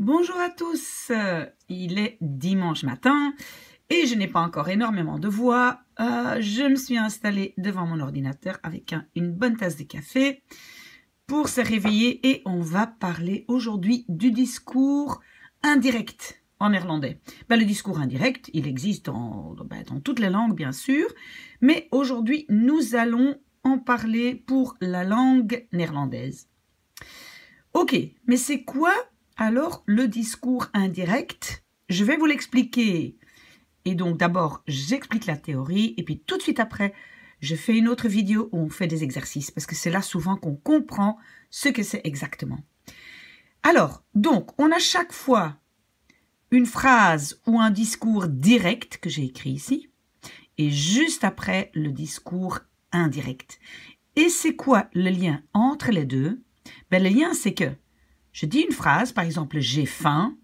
Bonjour à tous, il est dimanche matin et je n'ai pas encore énormément de voix. Euh, je me suis installée devant mon ordinateur avec une bonne tasse de café pour se réveiller et on va parler aujourd'hui du discours indirect en néerlandais. Ben, le discours indirect, il existe ben, dans toutes les langues bien sûr, mais aujourd'hui nous allons en parler pour la langue néerlandaise. Ok, mais c'est quoi alors, le discours indirect, je vais vous l'expliquer. Et donc, d'abord, j'explique la théorie, et puis tout de suite après, je fais une autre vidéo où on fait des exercices, parce que c'est là souvent qu'on comprend ce que c'est exactement. Alors, donc, on a chaque fois une phrase ou un discours direct que j'ai écrit ici, et juste après le discours indirect. Et c'est quoi le lien entre les deux ben, Le lien, c'est que je dis une phrase, par exemple, j'ai faim,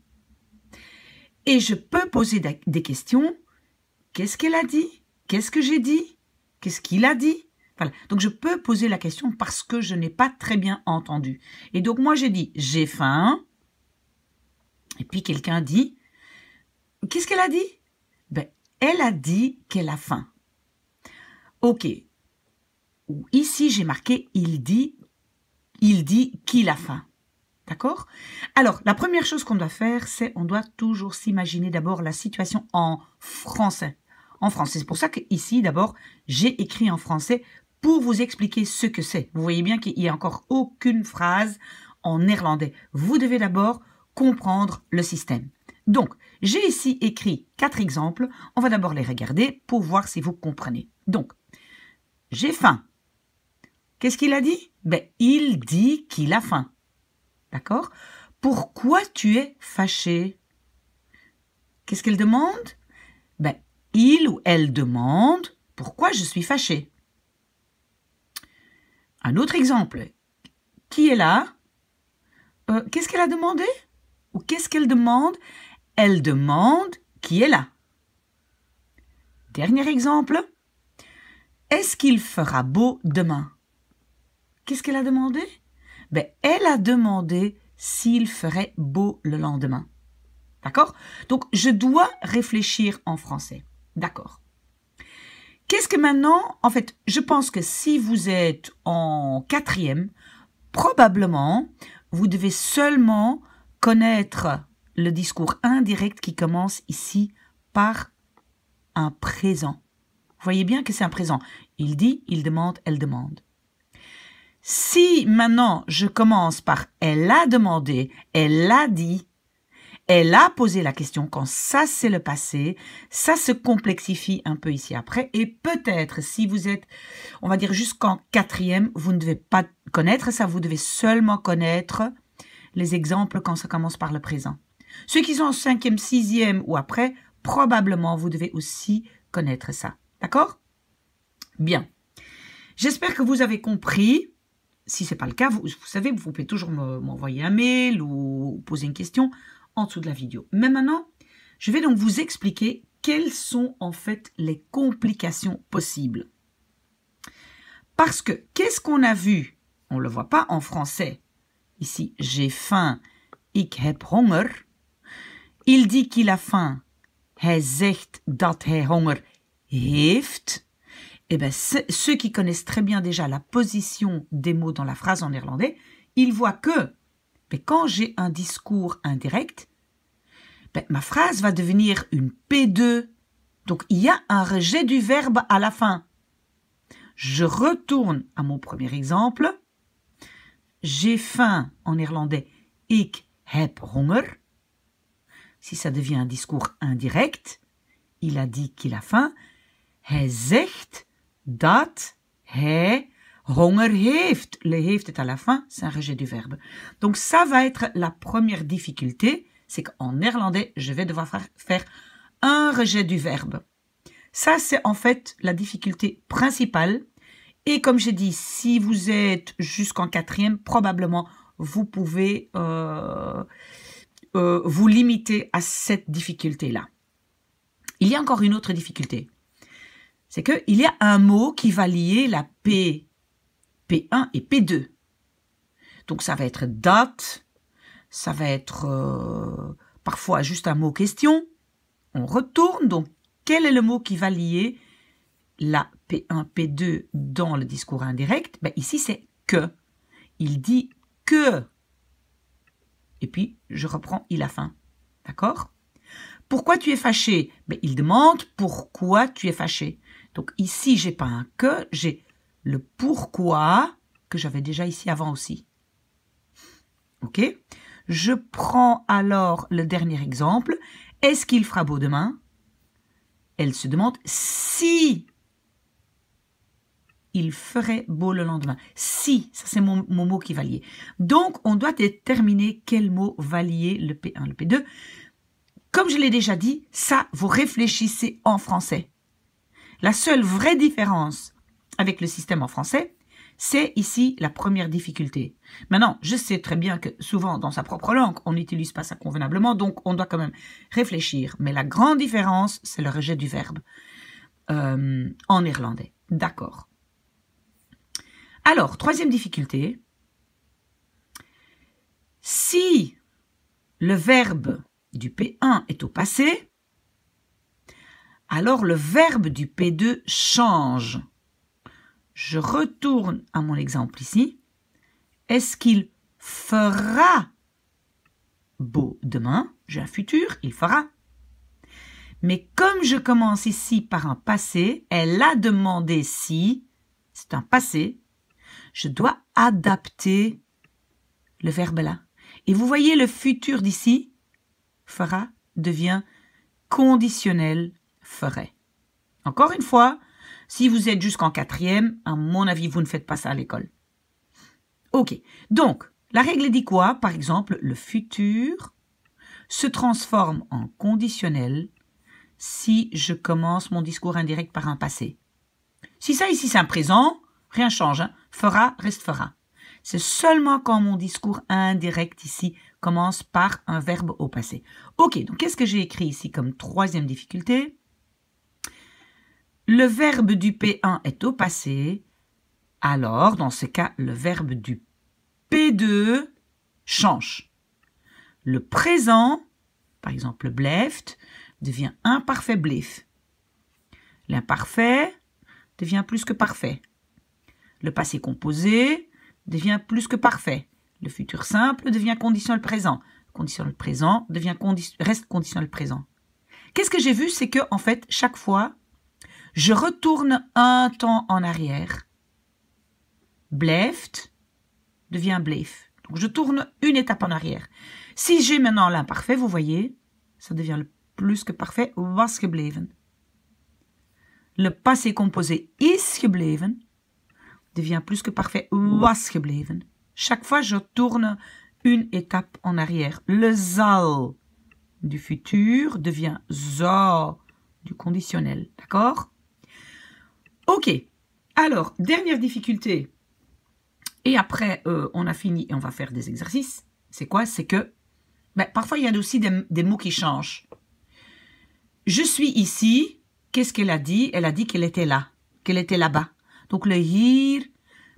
et je peux poser des questions. Qu'est-ce qu'elle a dit Qu'est-ce que j'ai dit Qu'est-ce qu'il a dit Donc je peux poser la question parce que je n'ai pas très bien entendu. Et donc moi j'ai dit j'ai faim. Et puis quelqu'un dit qu'est-ce qu'elle a dit ben, Elle a dit qu'elle a faim. Ok. Ici j'ai marqué il dit il dit qu'il a faim. D'accord Alors, la première chose qu'on doit faire, c'est on doit toujours s'imaginer d'abord la situation en français. En français. C'est pour ça qu'ici, d'abord, j'ai écrit en français pour vous expliquer ce que c'est. Vous voyez bien qu'il n'y a encore aucune phrase en néerlandais. Vous devez d'abord comprendre le système. Donc, j'ai ici écrit quatre exemples. On va d'abord les regarder pour voir si vous comprenez. Donc, j'ai faim. Qu'est-ce qu'il a dit ben, Il dit qu'il a faim. D'accord Pourquoi tu es fâché Qu'est-ce qu'elle demande ben, Il ou elle demande pourquoi je suis fâché. Un autre exemple. Qui est là euh, Qu'est-ce qu'elle a demandé Ou qu'est-ce qu'elle demande Elle demande qui est là. Dernier exemple. Est-ce qu'il fera beau demain Qu'est-ce qu'elle a demandé ben, elle a demandé s'il ferait beau le lendemain. D'accord Donc, je dois réfléchir en français. D'accord. Qu'est-ce que maintenant En fait, je pense que si vous êtes en quatrième, probablement, vous devez seulement connaître le discours indirect qui commence ici par un présent. Vous voyez bien que c'est un présent. Il dit, il demande, elle demande. Si maintenant je commence par elle a demandé, elle a dit, elle a posé la question quand ça c'est le passé, ça se complexifie un peu ici après et peut-être si vous êtes, on va dire jusqu'en quatrième, vous ne devez pas connaître ça, vous devez seulement connaître les exemples quand ça commence par le présent. Ceux qui sont en cinquième, sixième ou après, probablement vous devez aussi connaître ça. D'accord Bien. J'espère que vous avez compris. Si ce n'est pas le cas, vous, savez, vous pouvez toujours m'envoyer un mail ou poser une question en dessous de la vidéo. Mais maintenant, je vais donc vous expliquer quelles sont en fait les complications possibles. Parce que qu'est-ce qu'on a vu On ne le voit pas en français. Ici, j'ai faim. Ik heb Hunger. Il dit qu'il a faim. Er zegt dat er honger heeft eh ben, ceux qui connaissent très bien déjà la position des mots dans la phrase en irlandais, ils voient que quand j'ai un discours indirect, ben, ma phrase va devenir une P2. Donc il y a un rejet du verbe à la fin. Je retourne à mon premier exemple. J'ai faim en néerlandais. Ik heb honger. Si ça devient un discours indirect, il a dit qu'il a faim. Hij zegt dat hij honger heeft. Le heeft est à la fin, c'est un rejet du verbe. Donc ça va être la première difficulté, c'est qu'en néerlandais, je vais devoir faire un rejet du verbe. Ça, c'est en fait la difficulté principale. Et comme j'ai dit, si vous êtes jusqu'en quatrième, probablement vous pouvez euh, euh, vous limiter à cette difficulté-là. Il y a encore une autre difficulté c'est qu'il y a un mot qui va lier la P, P1 et P2. Donc ça va être date, ça va être euh, parfois juste un mot question. On retourne, donc quel est le mot qui va lier la P1, P2 dans le discours indirect ben, Ici c'est que. Il dit que. Et puis je reprends il a faim. D'accord pourquoi tu es fâché ben, Il demande pourquoi tu es fâché. Donc ici, j'ai pas un que, j'ai le pourquoi que j'avais déjà ici avant aussi. OK Je prends alors le dernier exemple. Est-ce qu'il fera beau demain Elle se demande si il ferait beau le lendemain. Si, ça c'est mon, mon, mot qui va lier. Donc, on doit déterminer quel mot va lier le P1, le P2. Comme je l'ai déjà dit, ça, vous réfléchissez en français. La seule vraie différence avec le système en français, c'est ici la première difficulté. Maintenant, je sais très bien que souvent dans sa propre langue, on n'utilise pas ça convenablement, donc on doit quand même réfléchir. Mais la grande différence, c'est le rejet du verbe euh, en irlandais. D'accord. Alors, troisième difficulté. Si le verbe du P1 est au passé, alors le verbe du P2 change. Je retourne à mon exemple ici. Est-ce qu'il fera beau demain J'ai un futur, il fera. Mais comme je commence ici par un passé, elle a demandé si, c'est un passé, je dois adapter le verbe là. Et vous voyez le futur d'ici, fera devient conditionnel ferait. Encore une fois, si vous êtes jusqu'en quatrième, à mon avis, vous ne faites pas ça à l'école. Ok, donc, la règle dit quoi Par exemple, le futur se transforme en conditionnel si je commence mon discours indirect par un passé. Si ça ici c'est un présent, rien change. Hein. fera reste fera. C'est seulement quand mon discours indirect ici commence par un verbe au passé. Ok, donc qu'est-ce que j'ai écrit ici comme troisième difficulté le verbe du P1 est au passé, alors dans ce cas, le verbe du P2 change. Le présent, par exemple bleft, devient imparfait blef. L'imparfait devient plus que parfait. Le passé composé devient plus que parfait. Le futur simple devient conditionnel présent. Conditionnel présent devient reste conditionnel présent. Qu'est-ce que j'ai vu C'est que, en fait, chaque fois, je retourne un temps en arrière. Bleft devient blef. Donc je tourne une étape en arrière. Si j'ai maintenant l'imparfait, vous voyez, ça devient le plus que parfait, was gebleven. Le passé composé is gebleven devient plus que parfait, was gebleven. Chaque fois, je tourne une étape en arrière. Le zal du futur devient zo du conditionnel. D'accord Ok, alors, dernière difficulté. Et après, euh, on a fini et on va faire des exercices. C'est quoi C'est que ben, parfois, il y a aussi des, mots qui changent. Je suis ici. Qu'est-ce qu'elle a dit Elle a dit qu'elle était là, qu'elle était là-bas. Donc le hier,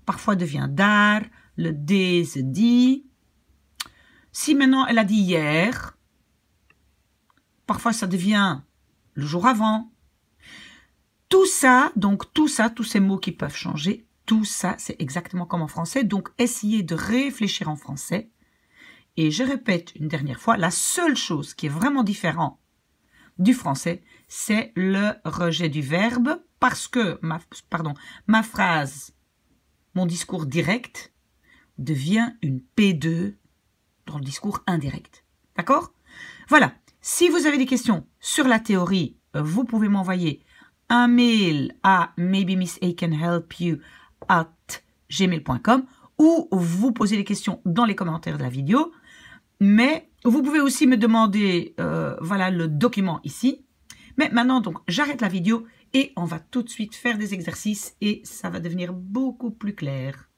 parfois devient dar, le dé dit. Si maintenant elle a dit hier, parfois ça devient le jour avant, tout ça, donc tout ça, tous ces mots qui peuvent changer, tout ça, c'est exactement comme en français. Donc essayez de réfléchir en français. Et je répète une dernière fois, la seule chose qui est vraiment différente du français, c'est le rejet du verbe parce que ma, pardon, ma phrase, mon discours direct devient une P2 dans le discours indirect. D'accord Voilà. Si vous avez des questions sur la théorie, euh, vous pouvez m'envoyer un mail à maybe can help you at gmail.com ou vous posez les questions dans les commentaires de la vidéo. Mais vous pouvez aussi me demander, euh, voilà le document ici. Mais maintenant, donc, j'arrête la vidéo et on va tout de suite faire des exercices et ça va devenir beaucoup plus clair.